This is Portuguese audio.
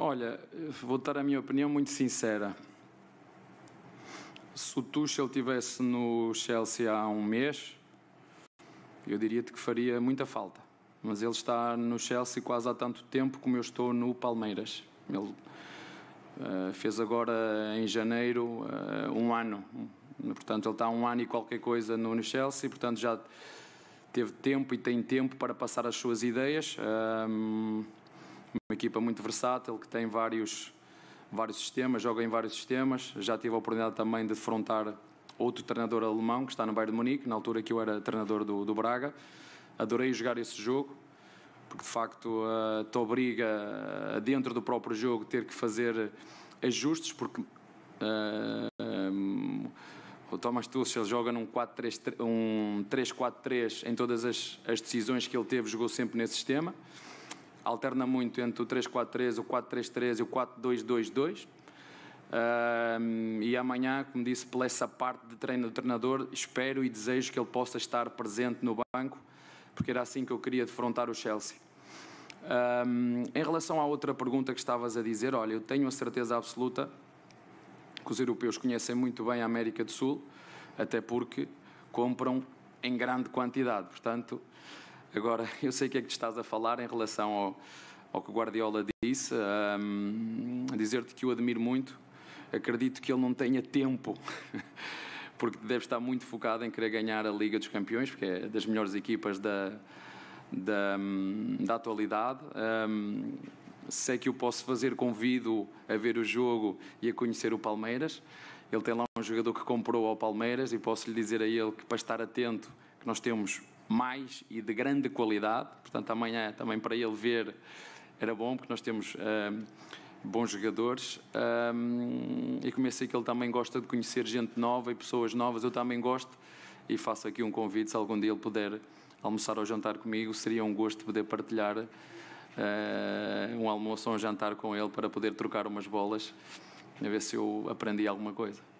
Olha, vou dar a minha opinião muito sincera. Se o Tuchel estivesse no Chelsea há um mês, eu diria-te que faria muita falta. Mas ele está no Chelsea quase há tanto tempo como eu estou no Palmeiras. Ele uh, fez agora, em janeiro, uh, um ano. Portanto, ele está um ano e qualquer coisa no, Chelsea, portanto já teve tempo e tem tempo para passar as suas ideias equipa muito versátil, que tem vários, vários sistemas, joga em vários sistemas. Já tive a oportunidade também de defrontar outro treinador alemão que está no Bayern de Munique, na altura que eu era treinador do, do Braga. Adorei jogar esse jogo, porque de facto uh, te obriga, uh, dentro do próprio jogo, ter que fazer ajustes, porque. Uh, eh, um, o Thomas Tuchel joga num 3-4-3 em todas as, as decisões que ele teve, jogou sempre nesse sistema alterna muito entre o 3-4-3, o 4-3-3 e o 4-2-2-2. Uh, e amanhã, como disse, pela essa parte de treino do treinador, espero e desejo que ele possa estar presente no banco, porque era assim que eu queria defrontar o Chelsea. Uh, em relação à outra pergunta que estavas a dizer, olha, eu tenho a certeza absoluta que os europeus conhecem muito bem a América do Sul, até porque compram em grande quantidade. Portanto, Agora, eu sei o que é que estás a falar em relação ao, ao que Guardiola disse, um, dizer-te que o admiro muito. Acredito que ele não tenha tempo, porque deve estar muito focado em querer ganhar a Liga dos Campeões, porque é das melhores equipas da, da, da atualidade. Um, que eu posso fazer, convido a ver o jogo e a conhecer o Palmeiras. Ele tem lá um jogador que comprou ao Palmeiras e posso lhe dizer a ele que, para estar atento, que nós temos mais e de grande qualidade. Portanto, amanhã também para ele ver era bom, porque nós temos um, ah, bons jogadores. Um, ah, e comecei que ele também gosta de conhecer gente nova e pessoas novas. Eu também gosto e faço aqui um convite, se algum dia ele puder almoçar ou jantar comigo, seria um gosto poder partilhar uh, um almoço ou um jantar com ele para poder trocar umas bolas, a ver se eu aprendi alguma coisa.